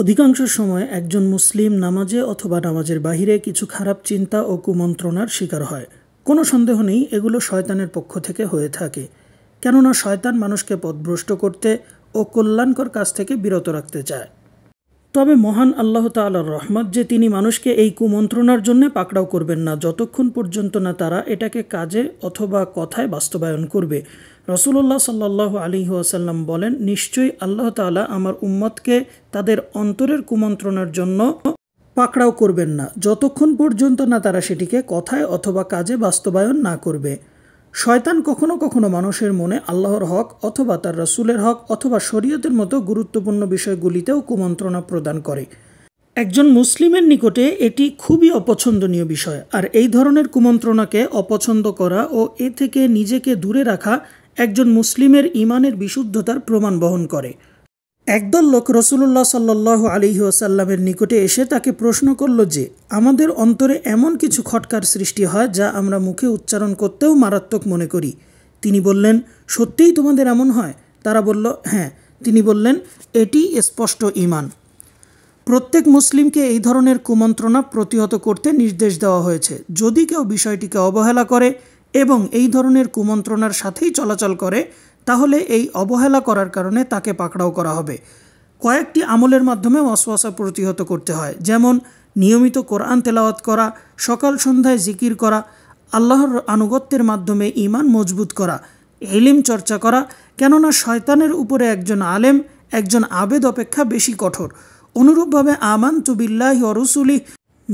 অধিকাংশ সময় একজন মুসলিম নামাজে অথবা নামাজের বাহিরে কিছু খারাপ চিন্তা ও কুমন্ত্রণার শিকার হয় কোনো সন্দেহ নেই এগুলো শয়তানের পক্ষ থেকে হয়ে থাকে কেননা শয়তান মানুষকে পথভ্রষ্ট করতে ও কল্যাণকর কাজ থেকে বিরত রাখতে চায় তবে মহান আল্লাহ তালার রহমত যে তিনি মানুষকে এই কুমন্ত্রণার জন্য পাকড়াও করবেন না যতক্ষণ পর্যন্ত না তারা এটাকে কাজে অথবা কথায় বাস্তবায়ন করবে রসুল্লাহ সাল্লাহ আলী ওয়াসাল্লাম বলেন নিশ্চয়ই আল্লাহ তালা আমার উম্মতকে তাদের অন্তরের কুমন্ত্রণার জন্য পাকড়াও করবেন না যতক্ষণ পর্যন্ত না তারা সেটিকে কথায় অথবা কাজে বাস্তবায়ন না করবে শয়তান কখনো কখনো মানুষের মনে আল্লাহর হক অথবা তার রসুলের হক অথবা শরীয়তের মতো গুরুত্বপূর্ণ বিষয়গুলিতেও কুমন্ত্রণা প্রদান করে একজন মুসলিমের নিকটে এটি খুবই অপছন্দনীয় বিষয় আর এই ধরনের কুমন্ত্রণাকে অপছন্দ করা ও এ থেকে নিজেকে দূরে রাখা একজন মুসলিমের ইমানের বিশুদ্ধতার প্রমাণ বহন করে একদল লোক রসুল্লাহ সাল্লাহ আলী ওসাল্লামের নিকটে এসে তাকে প্রশ্ন করল যে আমাদের অন্তরে এমন কিছু খটকার সৃষ্টি হয় যা আমরা মুখে উচ্চারণ করতেও মারাত্মক মনে করি তিনি বললেন সত্যিই তোমাদের এমন হয় তারা বলল হ্যাঁ তিনি বললেন এটি স্পষ্ট ইমান প্রত্যেক মুসলিমকে এই ধরনের কুমন্ত্রণা প্রতিহত করতে নির্দেশ দেওয়া হয়েছে যদি কেউ বিষয়টিকে অবহেলা করে এবং এই ধরনের কুমন্ত্রণার সাথেই চলাচল করে তাহলে এই অবহেলা করার কারণে তাকে পাকড়াও করা হবে কয়েকটি আমলের মাধ্যমে ওয়াসওয়াসা প্রতিহত করতে হয় যেমন নিয়মিত কোরআন তেলাওয়াত করা সকাল সন্ধ্যায় জিকির করা আল্লাহর আনুগত্যের মাধ্যমে ইমান মজবুত করা এলিম চর্চা করা কেননা শয়তানের উপরে একজন আলেম একজন আবেদ অপেক্ষা বেশি কঠোর অনুরূপভাবে আমান তুবিল্লাহি অরসুলি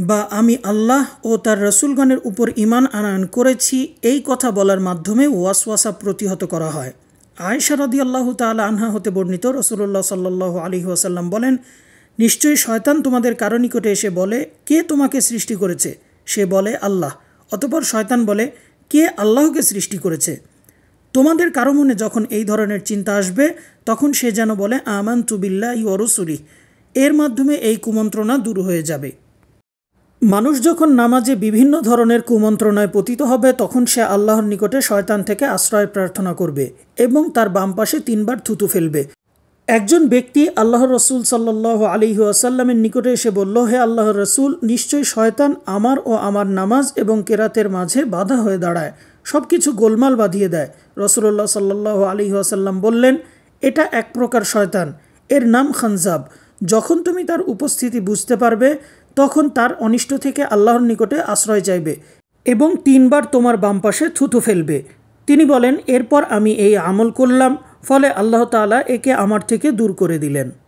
বা আমি আল্লাহ ও তার রসুলগণের উপর ইমান আনায়ন করেছি এই কথা বলার মাধ্যমে ওয়াসওয়াসা প্রতিহত করা হয় আয়সা রদি আল্লাহ তালা আনহা হতে বর্ণিত রসুল্লাহ সাল্লাহ আলী ওয়াসাল্লাম বলেন নিশ্চয়ই শয়তান তোমাদের কারো নিকটে এসে বলে কে তোমাকে সৃষ্টি করেছে সে বলে আল্লাহ অতপর শয়তান বলে কে আল্লাহকে সৃষ্টি করেছে তোমাদের কারো মনে যখন এই ধরনের চিন্তা আসবে তখন সে যেন বলে আমান তুবিল্লা ইয়রসুরি এর মাধ্যমে এই কুমন্ত্রণা দূর হয়ে যাবে মানুষ যখন নামাজে বিভিন্ন ধরনের কুমন্ত্রণায় পতিত হবে তখন সে আল্লাহর নিকটে শয়তান থেকে আশ্রয় প্রার্থনা করবে এবং তার বাম পাশে তিনবার থুতু ফেলবে একজন ব্যক্তি আল্লাহর রসুল সাল্লাহ আলিহি আসাল্লামের নিকটে এসে বলল হে আল্লাহর রসুল নিশ্চয়ই শয়তান আমার ও আমার নামাজ এবং কেরাতের মাঝে বাধা হয়ে দাঁড়ায় সব কিছু গোলমাল বাঁধিয়ে দেয় রসুল্লাহ সাল্লাহ আলিহি আসাল্লাম বললেন এটা এক প্রকার শয়তান এর নাম খানজাব যখন তুমি তার উপস্থিতি বুঝতে পারবে তখন তার অনিষ্ট থেকে আল্লাহর নিকটে আশ্রয় চাইবে এবং তিনবার তোমার বাম পাশে থুতু ফেলবে তিনি বলেন এরপর আমি এই আমল করলাম ফলে আল্লাহ আল্লাহতালা একে আমার থেকে দূর করে দিলেন